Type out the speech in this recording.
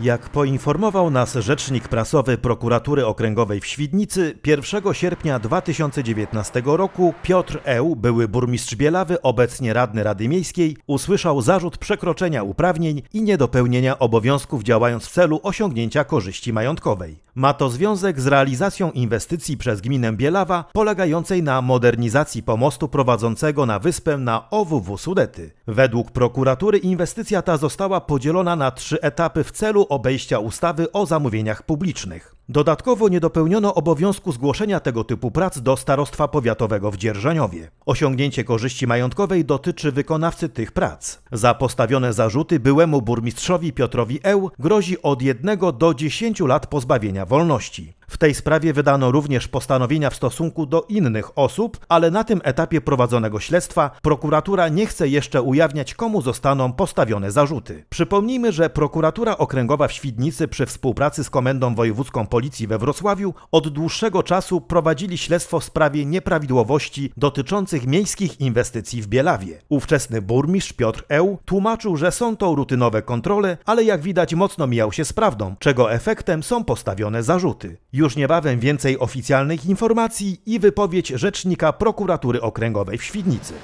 Jak poinformował nas rzecznik prasowy prokuratury okręgowej w Świdnicy, 1 sierpnia 2019 roku Piotr Eł, były burmistrz Bielawy, obecnie radny Rady Miejskiej, usłyszał zarzut przekroczenia uprawnień i niedopełnienia obowiązków działając w celu osiągnięcia korzyści majątkowej. Ma to związek z realizacją inwestycji przez gminę Bielawa polegającej na modernizacji pomostu prowadzącego na wyspę na OWW Sudety. Według prokuratury inwestycja ta została podzielona na trzy etapy w celu obejścia ustawy o zamówieniach publicznych. Dodatkowo nie dopełniono obowiązku zgłoszenia tego typu prac do starostwa powiatowego w Dzierżaniowie. Osiągnięcie korzyści majątkowej dotyczy wykonawcy tych prac. Za postawione zarzuty byłemu burmistrzowi Piotrowi Eł grozi od 1 do 10 lat pozbawienia wolności. W tej sprawie wydano również postanowienia w stosunku do innych osób, ale na tym etapie prowadzonego śledztwa prokuratura nie chce jeszcze ujawniać, komu zostaną postawione zarzuty. Przypomnijmy, że prokuratura okręgowa w Świdnicy przy współpracy z Komendą Wojewódzką Policji we Wrocławiu od dłuższego czasu prowadzili śledztwo w sprawie nieprawidłowości dotyczących miejskich inwestycji w Bielawie. Ówczesny burmistrz Piotr Eł tłumaczył, że są to rutynowe kontrole, ale jak widać mocno mijał się z prawdą, czego efektem są postawione zarzuty. Już już niebawem więcej oficjalnych informacji i wypowiedź rzecznika prokuratury okręgowej w Świdnicy.